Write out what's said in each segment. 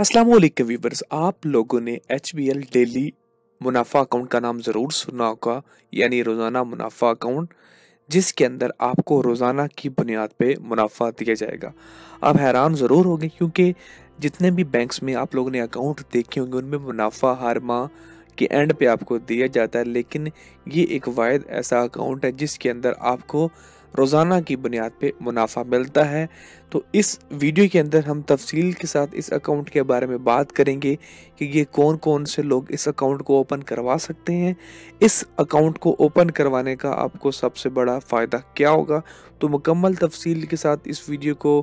अस्सलाम वालेकुम व्यूवर्स आप लोगों ने एच बी एल डेली मुनाफा अकाउंट का नाम ज़रूर सुना होगा यानी रोज़ाना मुनाफा अकाउंट जिसके अंदर आपको रोज़ाना की बुनियाद पे मुनाफा दिया जाएगा आप हैरान ज़रूर होंगे क्योंकि जितने भी बैंक्स में आप लोगों ने अकाउंट देखे होंगे उनमें मुनाफा हर माह के एंड पे आपको दिया जाता है लेकिन ये एक वायद ऐसा अकाउंट है जिसके अंदर आपको रोज़ाना की बुनियाद पे मुनाफा मिलता है तो इस वीडियो के अंदर हम तफसील के साथ इस अकाउंट के बारे में बात करेंगे कि ये कौन कौन से लोग इस अकाउंट को ओपन करवा सकते हैं इस अकाउंट को ओपन करवाने का आपको सबसे बड़ा फ़ायदा क्या होगा तो मुकम्मल तफसील के साथ इस वीडियो को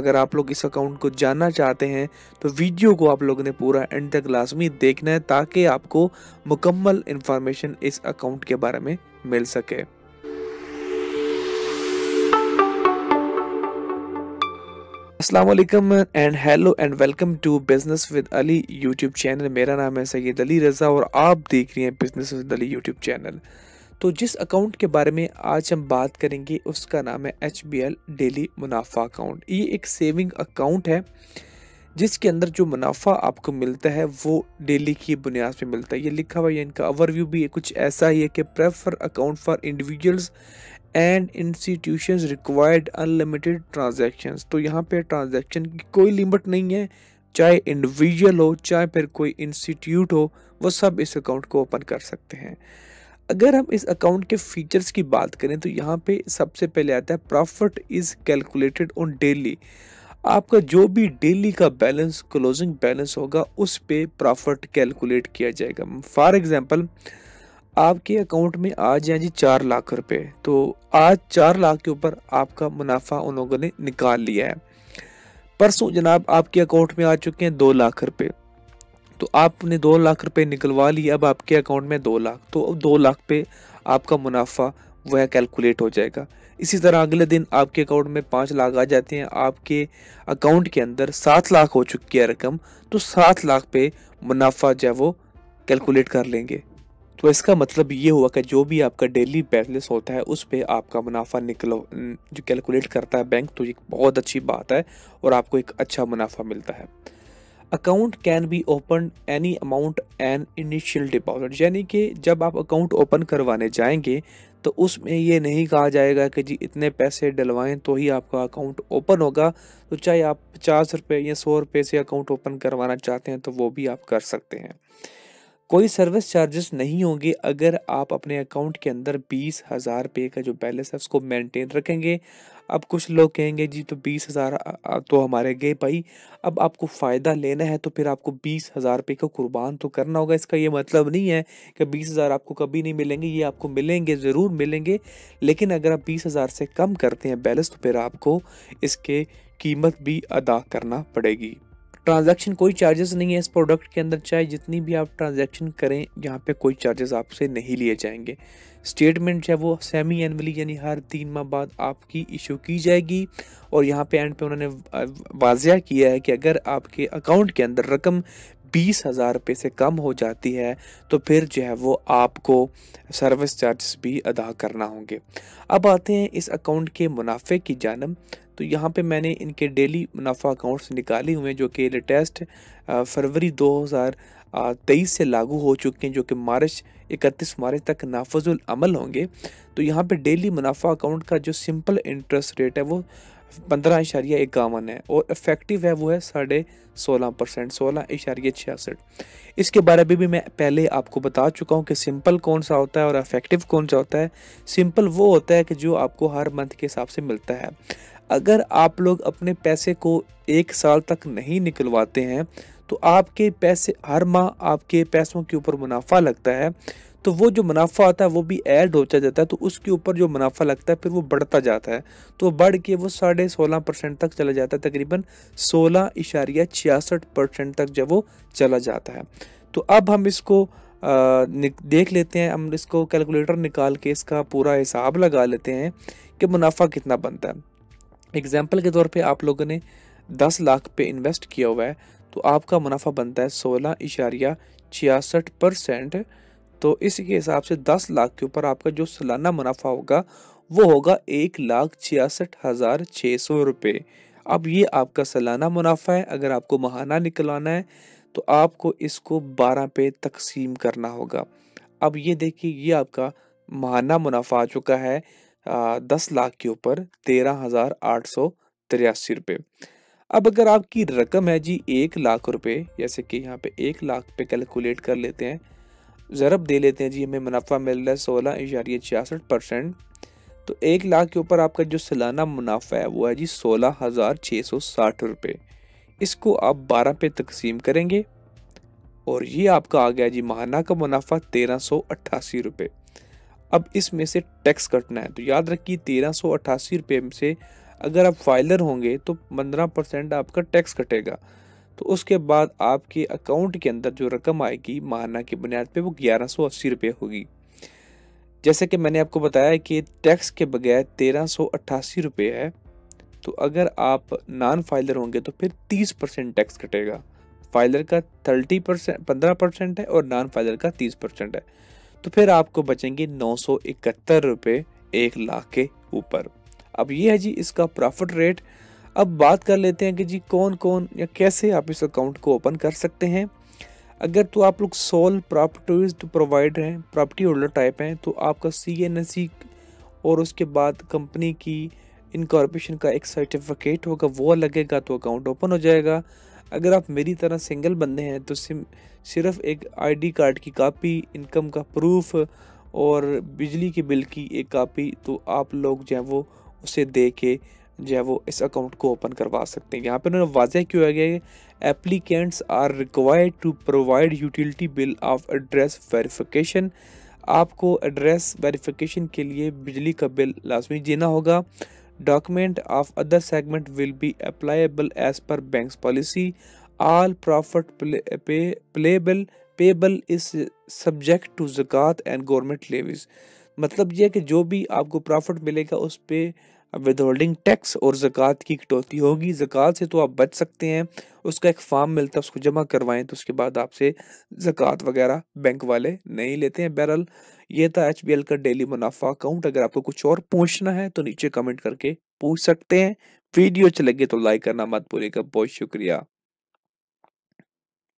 अगर आप लोग इस अकाउंट को जानना चाहते हैं तो वीडियो को आप लोगों ने पूरा एंड तक लाजमी देखना है ताकि आपको मुकम्मल इन्फॉर्मेशन इस अकाउंट के बारे में मिल सके असलम and hello and welcome to business with Ali YouTube channel मेरा नाम है सैद अली रज़ा और आप देख रहे हैं business with Ali YouTube channel तो जिस अकाउंट के बारे में आज हम बात करेंगे उसका नाम है एच बी एल डेली मुनाफा अकाउंट ये एक सेविंग अकाउंट है जिसके अंदर जो मुनाफा आपको मिलता है वो डेली की बुनियाद पे मिलता है ये लिखा हुआ है इनका ओवरव्यू भी है कुछ ऐसा ही है कि prefer account for individuals and institution required unlimited transactions तो यहाँ पे ट्रांजेक्शन की कोई लिमिट नहीं है चाहे इंडिविजुअल हो चाहे फिर कोई इंस्टीट्यूट हो वह सब इस अकाउंट को ओपन कर सकते हैं अगर हम इस अकाउंट के फीचर्स की बात करें तो यहाँ पे सबसे पहले आता है profit is calculated on daily आपका जो भी डेली का बैलेंस क्लोजिंग बैलेंस होगा उस पे प्रॉफिट कैलकुलेट किया जाएगा फॉर एग्ज़ाम्पल आपके अकाउंट में आ जाए जी चार लाख रुपए तो आज चार लाख के ऊपर आपका मुनाफा उन लोगों ने निकाल लिया है परसों जनाब आपके अकाउंट में आ चुके हैं दो लाख रुपए तो आपने दो लाख रुपए निकलवा लिए अब आपके अकाउंट में दो लाख तो अब दो लाख पे आपका मुनाफा वह कैलकुलेट हो जाएगा इसी तरह अगले दिन आपके अकाउंट में पाँच लाख आ जाते हैं आपके अकाउंट के अंदर सात लाख हो चुकी है रकम तो सात लाख पे मुनाफा जो है वो कैलकुलेट कर लेंगे तो इसका मतलब ये हुआ कि जो भी आपका डेली बैलेंस होता है उस पर आपका मुनाफा निकल जो कैलकुलेट करता है बैंक तो एक बहुत अच्छी बात है और आपको एक अच्छा मुनाफा मिलता है account can be open any amount an initial deposit यानी कि जब आप अकाउंट ओपन करवाने जाएंगे तो उसमें ये नहीं कहा जाएगा कि जी इतने पैसे डलवाएं तो ही आपका अकाउंट ओपन होगा तो चाहे आप पचास रुपये या सौ रुपये से अकाउंट ओपन करवाना चाहते हैं तो वो भी आप कर सकते हैं कोई सर्विस चार्जेस नहीं होंगे अगर आप अपने अकाउंट के अंदर बीस हज़ार रुपये का जो बैलेंस है उसको मेंटेन रखेंगे अब कुछ लोग कहेंगे जी तो बीस हज़ार तो हमारे गए भाई अब आपको फ़ायदा लेना है तो फिर आपको बीस हज़ार रुपये का कुर्बान तो करना होगा इसका ये मतलब नहीं है कि बीस हज़ार आपको कभी नहीं मिलेंगे ये आपको मिलेंगे ज़रूर मिलेंगे लेकिन अगर आप बीस हज़ार से कम करते हैं बैलेंस तो फिर आपको इसके कीमत भी अदा करना पड़ेगी ट्रांजैक्शन कोई चार्जेस नहीं है इस प्रोडक्ट के अंदर चाहे जितनी भी आप ट्रांजैक्शन करें यहाँ पे कोई चार्जेस आपसे नहीं लिए जाएंगे स्टेटमेंट जो है वो सेमी एनवली यानी हर तीन माह बाद आपकी इशू की जाएगी और यहाँ पे एंड पे उन्होंने वाजिया किया है कि अगर आपके अकाउंट के अंदर रकम बीस हज़ार रुपये से कम हो जाती है तो फिर जो है वो आपको सर्विस चार्जेस भी अदा करना होंगे अब आते हैं इस अकाउंट के मुनाफे की जानब तो यहाँ पे मैंने इनके डेली मुनाफा अकाउंट्स निकाले हुए हैं जो कि लेटेस्ट फरवरी 2023 से लागू हो चुके हैं जो कि मार्च 31 मार्च तक नाफजुल अमल होंगे तो यहाँ पे डेली मुनाफा अकाउंट का जो सिंपल इंटरेस्ट रेट है वो पंद्रह इशारिया इक्यावन है और इफेक्टिव है वो है साढ़े सोलह परसेंट सोलह इशारिया छियासठ इसके बारे में भी मैं पहले आपको बता चुका हूँ कि सिंपल कौन सा होता है और इफेक्टिव कौन सा होता है सिंपल वो होता है कि जो आपको हर मंथ के हिसाब से मिलता है अगर आप लोग अपने पैसे को एक साल तक नहीं निकलवाते हैं तो आपके पैसे हर माह आपके पैसों के ऊपर मुनाफा लगता है तो वो जो मुनाफा आता है वो भी ऐड होता जाता है तो उसके ऊपर जो मुनाफा लगता है फिर वो बढ़ता जाता है तो बढ़ के वो साढ़े सोलह परसेंट तक चला जाता है तकरीबन सोलह इशारिया छियासठ परसेंट तक जब वो चला जाता है तो अब हम इसको देख लेते हैं हम इसको कैलकुलेटर निकाल के इसका पूरा हिसाब लगा लेते हैं कि मुनाफा कितना बनता है एग्जाम्पल के तौर पे आप लोगों ने दस लाख पे इन्वेस्ट किया हुआ है तो आपका मुनाफा बनता है सोलह इशारिया छियासठ परसेंट तो इसके हिसाब से दस लाख के ऊपर आपका जो सालाना मुनाफा होगा वो होगा एक लाख छियासठ हज़ार छः सौ रुपये अब ये आपका सालाना मुनाफा है अगर आपको महाना निकलाना है तो आपको इसको बारह पे तकसीम करना होगा अब ये देखिए ये आपका महाना मुनाफा आ चुका है दस लाख के ऊपर तेरह हजार आठ सौ तिरासी रुपये अब अगर आपकी रकम है जी एक लाख रुपए जैसे कि यहाँ पे एक लाख पे कैलकुलेट कर लेते हैं ज़रब दे लेते हैं जी हमें मुनाफा मिल रहा है सोलह इशारिया छियासठ परसेंट तो एक लाख के ऊपर आपका जो सालाना मुनाफा है वो है जी सोलह हज़ार छः सौ साठ रुपये इसको आप बारह पे तकसीम करेंगे और ये आपका आ गया जी माहाना का मुनाफा तेरह सौ अट्ठासी रुपये अब इसमें से टैक्स कटना है तो याद रखिए तेरह सौ अट्ठासी रुपये से अगर आप फाइलर होंगे तो पंद्रह परसेंट आपका टैक्स कटेगा तो उसके बाद आपके अकाउंट के अंदर जो रकम आएगी माहाना की बुनियाद पे वो ग्यारह सौ अस्सी रुपये होगी जैसे कि मैंने आपको बताया कि टैक्स के बगैर तेरह सौ अट्ठासी रुपये है तो अगर आप नॉन फाइलर होंगे तो फिर तीस परसेंट टैक्स कटेगा फाइलर का थर्टी परसेंट पंद्रह परसेंट है और नॉन फाइलर का तीस परसेंट है तो फिर आपको बचेंगे नौ सौ इकहत्तर रुपये एक लाख के ऊपर अब ये है जी इसका प्रॉफिट रेट अब बात कर लेते हैं कि जी कौन कौन या कैसे आप इस अकाउंट को ओपन कर सकते हैं अगर तो आप लोग सोल प्रॉपर्टीज तो प्रोवाइडर हैं प्रॉपर्टी होल्डर टाइप हैं तो आपका सी एन एस सी और उसके बाद कंपनी की इनकॉर्पोरेशन का एक सर्टिफिकेट होगा वो लगेगा तो अकाउंट ओपन हो जाएगा अगर आप मेरी तरह सिंगल बंदे हैं तो सिम सिर्फ एक आईडी कार्ड की कापी इनकम का प्रूफ और बिजली के बिल की एक कापी तो आप लोग जो है वो उसे दे के जो है वो इस अकाउंट को ओपन करवा सकते हैं यहाँ पे उन्होंने वाजह क्यों गया है applicants are required to provide utility bill of address verification आपको एड्रेस वेरिफिकेशन के लिए बिजली का बिल लाजमी देना होगा document of other segment will be applicable as per bank's policy all profit pay, pay, payable payable is subject to zakat and government levies मतलब यह कि जो भी आपको प्रॉफिट मिलेगा उस पे अब विदहोल्डिंग टैक्स और ज़क़़त की कटौती होगी ज़क़़त से तो आप बच सकते हैं उसका एक फॉर्म मिलता है उसको जमा करवाएं तो उसके बाद आपसे ज़क़़त वगैरह बैंक वाले नहीं लेते हैं बहरहाल ये था एच का डेली मुनाफा अकाउंट अगर आपको कुछ और पूछना है तो नीचे कमेंट करके पूछ सकते हैं वीडियो अच्छे लगे तो लाइक करना मत भूलिएगा बहुत शुक्रिया